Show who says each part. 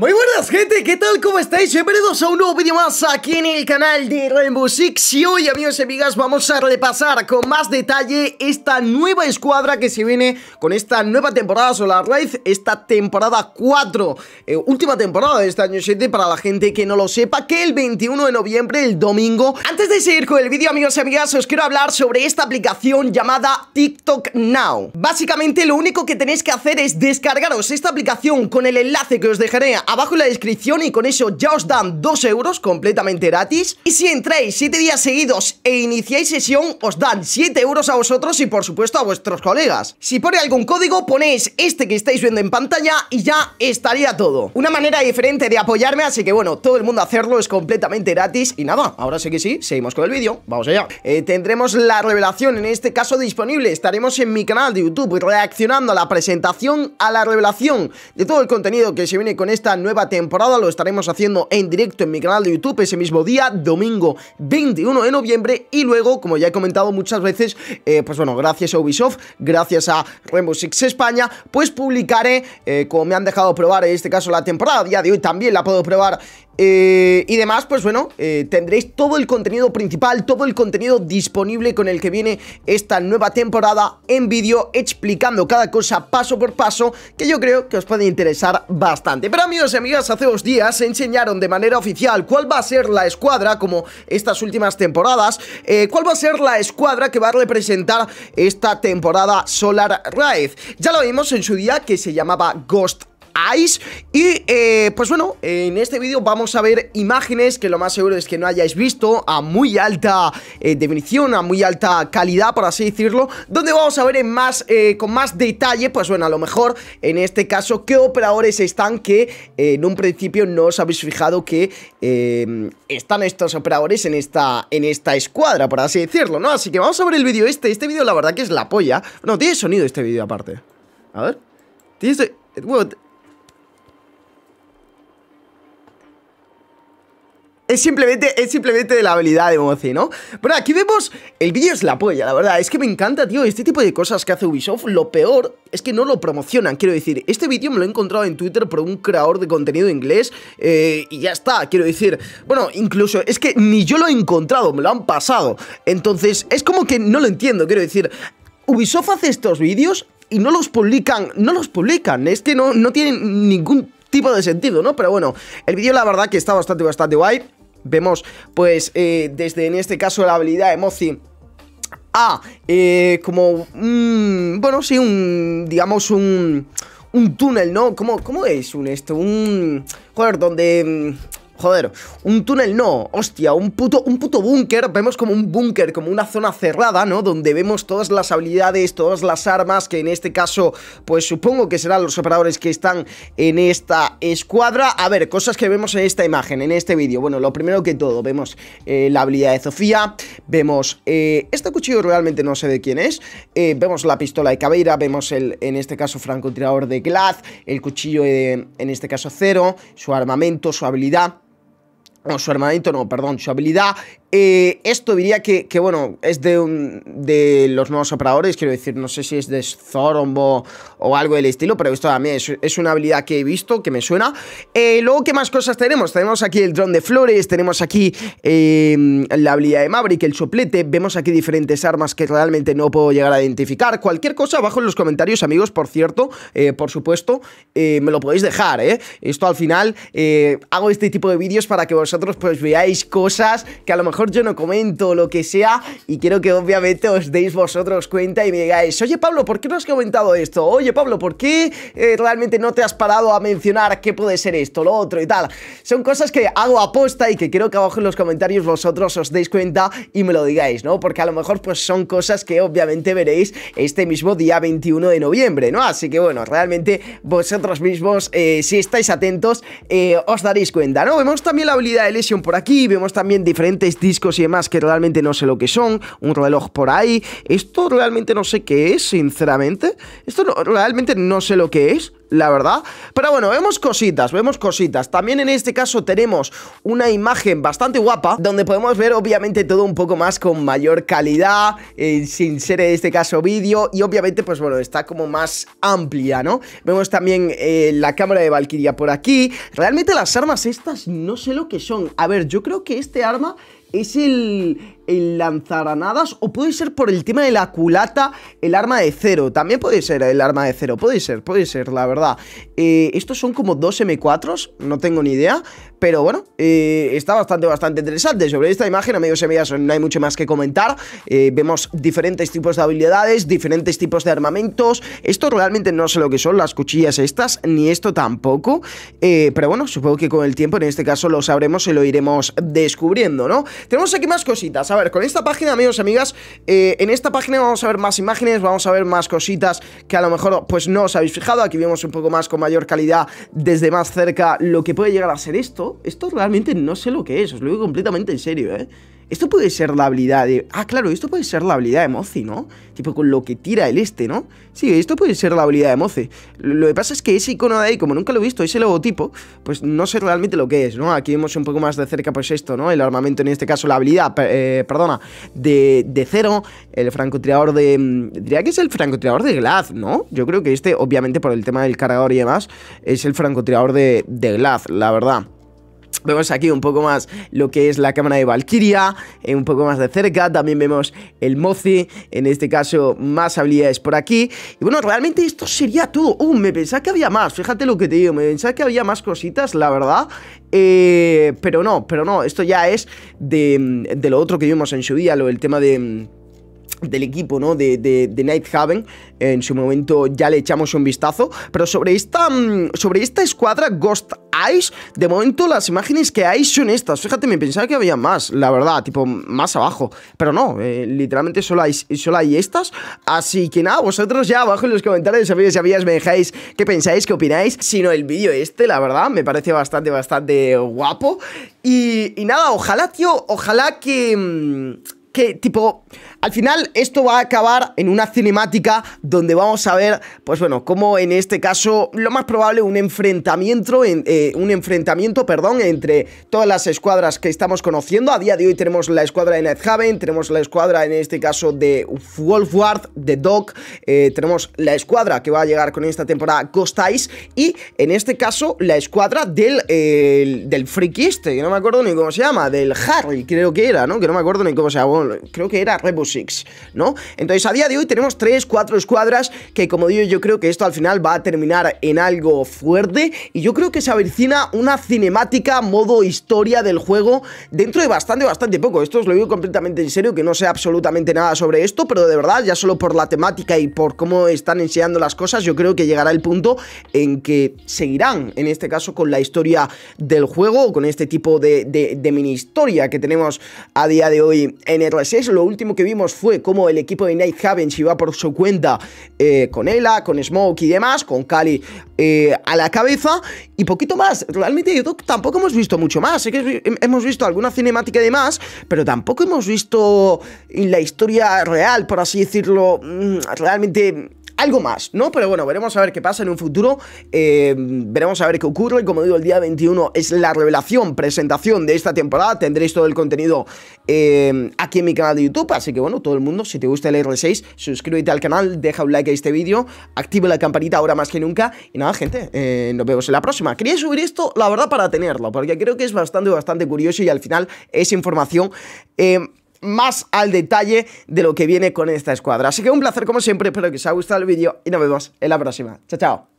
Speaker 1: Muy buenas gente, ¿qué tal? ¿Cómo estáis? Bienvenidos a un nuevo vídeo más aquí en el canal de Rainbow Six Y hoy amigos y amigas vamos a repasar con más detalle esta nueva escuadra que se viene con esta nueva temporada Solar Life Esta temporada 4, eh, última temporada de este año 7 para la gente que no lo sepa Que el 21 de noviembre, el domingo Antes de seguir con el vídeo amigos y amigas os quiero hablar sobre esta aplicación llamada TikTok Now Básicamente lo único que tenéis que hacer es descargaros esta aplicación con el enlace que os dejaré abajo en la descripción y con eso ya os dan 2 euros completamente gratis. Y si entráis 7 días seguidos e iniciáis sesión, os dan 7 euros a vosotros y por supuesto a vuestros colegas. Si pone algún código, ponéis este que estáis viendo en pantalla y ya estaría todo. Una manera diferente de apoyarme, así que bueno, todo el mundo hacerlo es completamente gratis. Y nada, ahora sí que sí, seguimos con el vídeo, vamos allá. Eh, tendremos la revelación, en este caso disponible, estaremos en mi canal de YouTube reaccionando a la presentación, a la revelación de todo el contenido que se viene con esta nueva temporada. Lo estaremos haciendo en directo en mi canal de YouTube ese mismo día, domingo 21 de noviembre. Y luego, como ya he comentado muchas veces, eh, pues bueno, gracias a Ubisoft, gracias a Rainbow Six España, pues publicaré, eh, como me han dejado probar en este caso la temporada, a día de hoy también la puedo probar eh, y demás, pues bueno, eh, tendréis todo el contenido principal, todo el contenido disponible con el que viene esta nueva temporada en vídeo, explicando cada cosa paso por paso, que yo creo que os puede interesar bastante. Pero amigos y amigas, hace dos días se enseñaron de manera oficial cuál va a ser la escuadra, como estas últimas temporadas, eh, cuál va a ser la escuadra que va a representar esta temporada Solar Rise. Ya lo vimos en su día que se llamaba Ghost y eh, pues bueno, en este vídeo vamos a ver imágenes que lo más seguro es que no hayáis visto A muy alta eh, definición, a muy alta calidad por así decirlo Donde vamos a ver en más, eh, con más detalle, pues bueno, a lo mejor en este caso Qué operadores están que en un principio no os habéis fijado que están estos operadores en esta, en esta escuadra por así decirlo, ¿no? Así que vamos a ver el vídeo este, este vídeo la verdad que es la polla No, tiene sonido este vídeo aparte a ver. Tiene... Bueno, es simplemente, es simplemente de la habilidad de Mozi, ¿no? Pero aquí vemos, el vídeo es la polla, la verdad, es que me encanta, tío, este tipo de cosas que hace Ubisoft, lo peor es que no lo promocionan, quiero decir, este vídeo me lo he encontrado en Twitter por un creador de contenido inglés eh, y ya está, quiero decir, bueno, incluso es que ni yo lo he encontrado, me lo han pasado, entonces es como que no lo entiendo, quiero decir... Ubisoft hace estos vídeos y no los publican, no los publican, es que no, no tienen ningún tipo de sentido, ¿no? Pero bueno, el vídeo la verdad que está bastante, bastante guay vemos pues eh, desde en este caso la habilidad de Mozi a eh, como, mmm, bueno, sí, un, digamos un, un túnel, ¿no? ¿Cómo, cómo es un esto? Un, joder, donde... Mm, Joder, un túnel no, hostia, un puto, un puto búnker, vemos como un búnker, como una zona cerrada, ¿no? Donde vemos todas las habilidades, todas las armas, que en este caso, pues supongo que serán los operadores que están en esta escuadra. A ver, cosas que vemos en esta imagen, en este vídeo. Bueno, lo primero que todo, vemos eh, la habilidad de Sofía, vemos... Eh, este cuchillo realmente no sé de quién es, eh, vemos la pistola de Cabeira, vemos el, en este caso, francotirador de Glaz el cuchillo en este caso, Cero, su armamento, su habilidad no, su armamento no, perdón, su habilidad eh, esto diría que, bueno, es de, de los nuevos operadores, quiero decir, no sé si es de Zorombo o algo del estilo, pero esto también es, una habilidad que he visto, que me suena. Eh, luego, ¿qué más cosas tenemos? Tenemos aquí el dron de flores, tenemos aquí em, la habilidad de Maverick, el soplete, vemos aquí diferentes armas que realmente no puedo llegar a identificar. Cualquier cosa abajo en los comentarios, amigos, por cierto, eh, por supuesto, me lo podéis dejar, Esto al final, hago este tipo de vídeos para que vosotros pues veáis cosas que a lo mejor yo no comento lo que sea y quiero que obviamente os deis vosotros cuenta y me digáis, oye Pablo, ¿por qué no has comentado esto? Oye Pablo, ¿por qué eh, realmente no te has parado a mencionar qué puede ser esto, lo otro y tal? Son cosas que hago aposta y que quiero que abajo en los comentarios vosotros os deis cuenta y me lo digáis, ¿no? Porque a lo mejor pues son cosas que obviamente veréis este mismo día 21 de noviembre, ¿no? Así que bueno, realmente vosotros mismos, eh, si estáis atentos, eh, os daréis cuenta, ¿no? Vemos también la habilidad de lesión por aquí, vemos también diferentes discos y demás que realmente no sé lo que son, un reloj por ahí, esto realmente no sé qué es, sinceramente, esto realmente no sé lo que es, la verdad. Pero bueno, vemos cositas, vemos cositas. También en este caso tenemos una imagen bastante guapa, donde podemos ver obviamente todo un poco más con mayor calidad, eh, sin ser en este caso vídeo, y obviamente pues bueno, está como más amplia, ¿no? Vemos también eh, la cámara de Valkyria por aquí. Realmente las armas estas no sé lo que son. A ver, yo creo que este arma es el, el lanzaranadas, o puede ser por el tema de la culata, el arma de cero. También puede ser el arma de cero, puede ser, puede ser, la verdad. Eh, estos son como dos m 4 no tengo ni idea, pero bueno, eh, está bastante, bastante interesante. Sobre esta imagen, amigos y amigas, no hay mucho más que comentar. Eh, vemos diferentes tipos de habilidades, diferentes tipos de armamentos. Esto realmente no sé lo que son las cuchillas estas, ni esto tampoco. Eh, pero bueno, supongo que con el tiempo, en este caso, lo sabremos y lo iremos descubriendo, ¿no? Tenemos aquí más cositas. A ver, con esta página, amigos y amigas, en esta página vamos a ver más imágenes, vamos a ver más cositas que a lo mejor pues no os habéis fijado. Aquí vemos un poco más con mayor calidad desde más cerca lo que puede llegar a ser esto esto, realmente no sé lo que es, os lo digo completamente en serio, ¿eh? Esto puede ser la habilidad de... Ah, claro, esto puede ser la habilidad de Mozi, ¿no? Tipo con lo que tira el este, ¿no? Sí, esto puede ser la habilidad de Mozi. Lo que pasa es que ese icono de ahí, como nunca lo he visto, ese logotipo, pues no sé realmente lo que es, ¿no? Aquí vemos un poco más de cerca, pues esto, ¿no? El armamento, en este caso, la habilidad, eh, perdona, de, cero, el francotirador de... Mm, diría que es el francotirador de Glaz, ¿no? Yo creo que este, obviamente, por el tema del cargador y demás, es el francotirador de, de Glaz, la verdad. Vemos aquí un poco más lo que es la cámara de Valkyria, eh, un poco más de cerca, también vemos el Mozi, en este caso más habilidades por aquí. Y bueno, realmente esto sería todo. Uh, me pensaba que había más, fíjate lo que te digo, me pensaba que había más cositas, la verdad. Eh, pero no, pero no, esto ya es de, lo otro que vimos en su día, lo tema de del equipo ¿no? de, de, Nighthaven. En su momento ya le echamos un vistazo. Pero sobre esta, mm, sobre esta escuadra Ghost Eyes, de momento las imágenes que hay son estas. Fíjate, me pensaba que había más, la verdad, tipo más abajo. Pero no, eh, literalmente solo hay, solo hay estas. Así que nada, vosotros ya abajo en los comentarios, sabéis si sabías, me dejáis qué pensáis, qué opináis. Si no, el vídeo este, la verdad, me parece bastante, bastante guapo. Y, y nada, ojalá, tío, ojalá que... Mm, que tipo, al final esto va a acabar en una cinemática donde vamos a ver, pues bueno, como en este caso, lo más probable un enfrentamiento, en, eh, un enfrentamiento, perdón, entre todas las escuadras que estamos conociendo. A día de hoy tenemos la escuadra de Nethaven, tenemos la escuadra en este caso de Wolfward, de Doc, eh, tenemos la escuadra que va a llegar con esta temporada Ghost Eyes y en este caso la escuadra del, eh, del este, que no me acuerdo ni cómo se llama, del Harry, creo que era, ¿no? Que no me acuerdo ni cómo se llama creo que era Rebus Six, ¿no? Entonces a día de hoy tenemos 3, 4 escuadras que como digo yo creo que esto al final va a terminar en algo fuerte y yo creo que se avecina una cinemática modo historia del juego dentro de bastante, bastante poco. Esto os lo digo completamente en serio, que no sé absolutamente nada sobre esto, pero de verdad ya solo por la temática y por cómo están enseñando las cosas yo creo que llegará el punto en que seguirán, en este caso con la historia del juego o con este tipo de, de mini historia que tenemos a día de hoy en el lo último que vimos fue cómo el equipo de Haven se iba por su cuenta eh, con Ela, con Smoke y demás, con Cali eh, a la cabeza y poquito más. Realmente yo tampoco hemos visto mucho más. Sé que hemos visto alguna cinemática de demás, pero tampoco hemos visto en la historia real, por así decirlo, mm, realmente algo más, ¿no? Pero bueno, veremos a ver qué pasa en un futuro, eh, veremos a ver qué ocurre. Como digo, el día 21 es la revelación, presentación de esta temporada. Tendréis todo el contenido eh, aquí en mi canal de YouTube, así que bueno, todo el mundo, si te gusta el R6, suscríbete al canal, deja un like a este vídeo, activa la campanita ahora más que nunca. Y nada, gente, eh, nos vemos en la próxima. Quería subir esto, la verdad, para tenerlo, porque creo que es bastante, bastante curioso y al final es información más al detalle de lo que viene con esta escuadra. Así que un placer como siempre, espero que os haya gustado el vídeo y nos vemos en la próxima. Chao, chao.